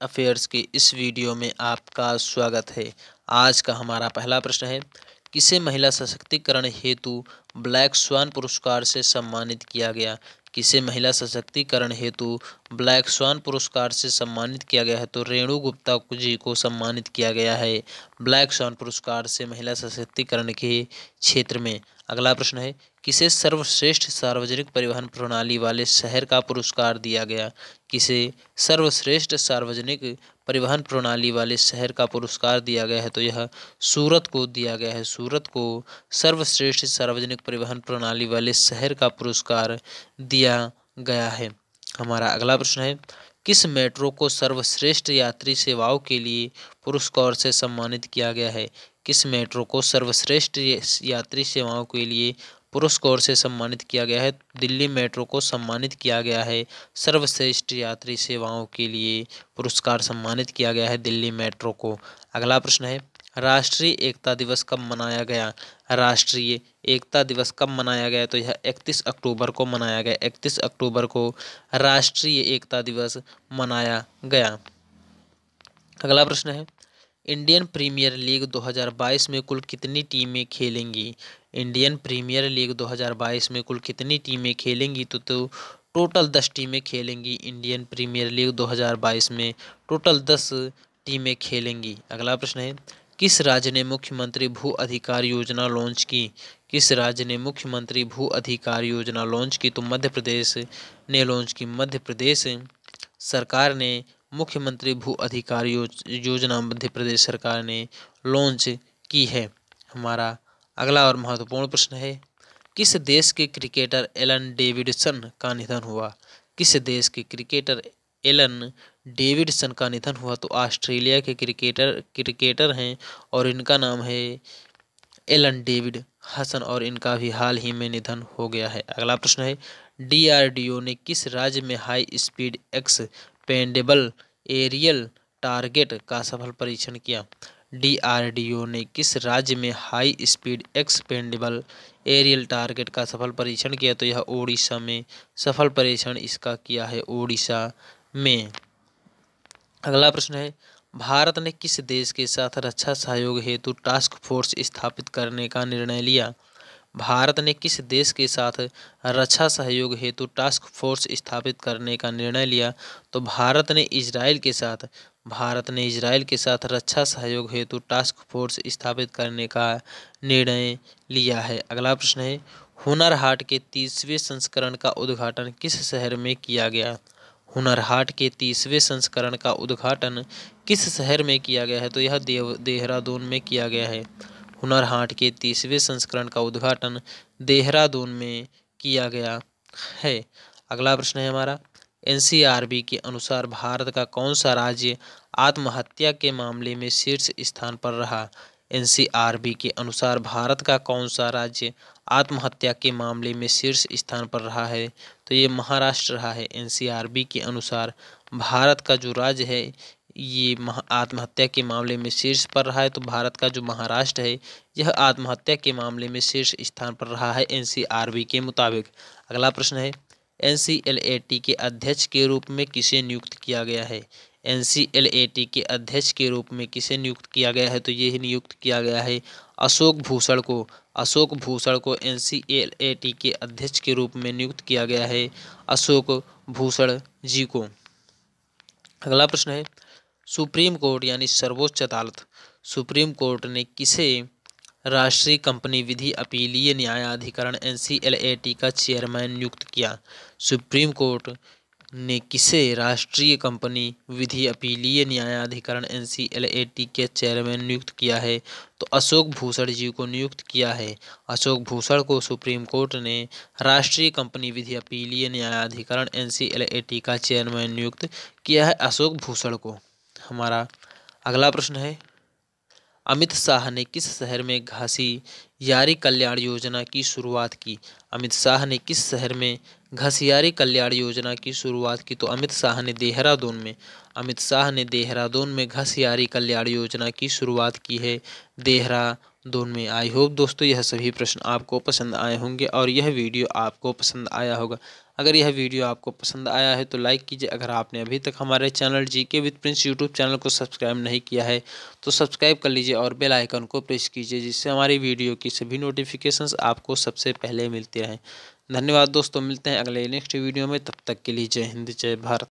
current affairs के इस video में आपका स्वागत है आज का हमारा पहला प्रश्न है किसे महिला सशक्तिकरण हेतु ब्लैक स्वान पुरस्कार से सम्मानित किया गया किसे महिला सशक्तिकरण हेतु ब्लैक स्वान पुरस्कार से सम्मानित किया गया है तो रेणु गुप्ता जी को सम्मानित किया गया है ब्लैक स्वान पुरस्कार से महिला सशक्तिकरण के क्षेत्र में अगला प्रश्न है किसे सर्वश्रेष्ठ सार्वजनिक परिवहन प्रणाली वाले शहर का पुरस्कार दिया गया किसे सर्वश्रेष्ठ सार्वजनिक परिवहन प्रणाली वाले शहर का पुरस्कार दिया गया है तो यह सूरत को दिया गया है सूरत को सर्वश्रेष्ठ सार्वजनिक परिवहन प्रणाली वाले शहर का पुरस्कार दिया गया है हमारा अगला प्रश्न है किस मेट्रो को सर्वश्रेष्ठ यात्री सेवाओं के लिए पुरस्कार से सम्मानित किया गया है किस मेट्रो को सर्वश्रेष्ठ यात्री सेवाओं के लिए पुरस्कार से सम्मानित किया गया है दिल्ली मेट्रो को सम्मानित किया गया है सर्वश्रेष्ठ यात्री सेवाओं के लिए पुरस्कार सम्मानित किया गया है दिल्ली मेट्रो को अगला प्रश्न है राष्ट्रीय एकता दिवस कब मनाया गया राष्ट्रीय एकता दिवस कब मनाया गया तो यह 31 अक्टूबर को मनाया गया 31 अक्टूबर को राष्ट्रीय एकता दिवस मनाया गया अगला प्रश्न है इंडियन प्रीमियर लीग 2022 में कुल कितनी टीमें खेलेंगी इंडियन प्रीमियर लीग 2022 में कुल कितनी टीमें खेलेंगी तो तो टोटल दस टीमें खेलेंगी इंडियन प्रीमियर लीग 2022 में टोटल दस टीमें खेलेंगी अगला प्रश्न है किस राज्य ने मुख्यमंत्री भू अधिकार योजना लॉन्च की किस राज्य ने मुख्यमंत्री भू अधिकार योजना लॉन्च की तो मध्य प्रदेश ने लॉन्च की मध्य प्रदेश सरकार ने मुख्यमंत्री भू अधिकार योजना मध्य प्रदेश सरकार ने लॉन्च की है हमारा अगला और महत्वपूर्ण प्रश्न है किस देश के क्रिकेटर एलन डेविडसन का निधन हुआ किस देश के क्रिकेटर एलन डेविडसन का निधन हुआ तो ऑस्ट्रेलिया के क्रिकेटर क्रिकेटर हैं और इनका नाम है एलन डेविड हसन और इनका भी हाल ही में निधन हो गया है अगला प्रश्न है डीआरडीओ ने किस राज्य में high speed expendable aerial target का सफल परीक्षण किया डीआरडीओ ने किस राज्य में high speed expendable aerial target का सफल परीक्षण किया तो यह ओडिशा में सफल परीक्षण इसका किया है ओडिशा में अगला प्रश्न है भारत ने किस देश के साथ रक्षा सहयोग हेतु टास्क फोर्स स्थापित करने का निर्णय लिया भारत ने किस देश के साथ रक्षा सहयोग हेतु टास्क फोर्स स्थापित करने का निर्णय लिया तो भारत ने इसराइल के साथ भारत ने इसराइल के साथ रक्षा सहयोग हेतु टास्क फोर्स स्थापित करने का निर्णय लिया है अगला प्रश्न है हुनर हाट के तीसवें संस्करण का उद्घाटन किस शहर में किया गया हुनर हाट के तीसवें संस्करण का उद्घाटन किस शहर में किया गया है तो यह देव देहरादून में किया गया है हुनर हाट के तीसवें संस्करण का उद्घाटन देहरादून में किया गया है अगला प्रश्न है हमारा एनसीआरबी के अनुसार भारत का कौन सा राज्य आत्महत्या के मामले में शीर्ष स्थान पर रहा एनसीआरबी के अनुसार भारत का कौन सा राज्य आत्महत्या के मामले में शीर्ष स्थान पर रहा है तो ये महाराष्ट्र रहा है एनसीआरबी के अनुसार भारत का जो राज्य है ये आत्महत्या के मामले में शीर्ष पर रहा है तो भारत का जो महाराष्ट्र है यह आत्महत्या के मामले में शीर्ष स्थान पर रहा है एनसीआरबी के मुताबिक अगला प्रश्न है एनसीएलएटी के अध्यक्ष के रूप में किसे नियुक्त किया गया है एनसीएलएटी के अध्यक्ष के रूप में किसे नियुक्त किया गया है तो यही नियुक्त किया गया है अशोक भूषण को अशोक भूषण को एन के अध्यक्ष के रूप में नियुक्त किया गया है अशोक भूषण जी को अगला प्रश्न है सुप्रीम कोर्ट यानी सर्वोच्च अदालत सुप्रीम कोर्ट ने किसे राष्ट्रीय कंपनी विधि अपीलीय न्यायाधिकरण एन का चेयरमैन नियुक्त किया सुप्रीम कोर्ट ने किसे राष्ट्रीय कंपनी विधि अपीलीय न्यायाधिकरण एन के चेयरमैन नियुक्त किया है तो अशोक भूषण जी को नियुक्त किया है अशोक भूषण को सुप्रीम कोर्ट ने राष्ट्रीय कंपनी विधि अपीलीय न्यायाधिकरण एन का चेयरमैन नियुक्त किया है अशोक भूषण को हमारा अगला प्रश्न है अमित शाह ने किस शहर में घासी यारी कल्याण योजना की शुरुआत की अमित शाह ने किस शहर में घसियारी कल्याण योजना की शुरुआत की तो अमित शाह ने देहरादून में अमित शाह ने देहरादून में घसियारी कल्याण योजना की शुरुआत की है देहरा दोनों में आई होप दोस्तों यह सभी प्रश्न आपको पसंद आए होंगे और यह वीडियो आपको पसंद आया होगा अगर यह वीडियो आपको पसंद आया है तो लाइक कीजिए अगर आपने अभी तक हमारे channel G K with Prince YouTube channel को सब्सक्राइब नहीं किया है तो सब्सक्राइब कर लीजिए और बेल आइकन को प्रेस कीजिए जिससे हमारी वीडियो की सभी नोटिफिकेशंस आपको सबसे पहले मिलती रहें धन्यवाद दोस्तों मिलते हैं अगले नेक्स्ट वीडियो में तब तक के लिए जय हिंद जय भारत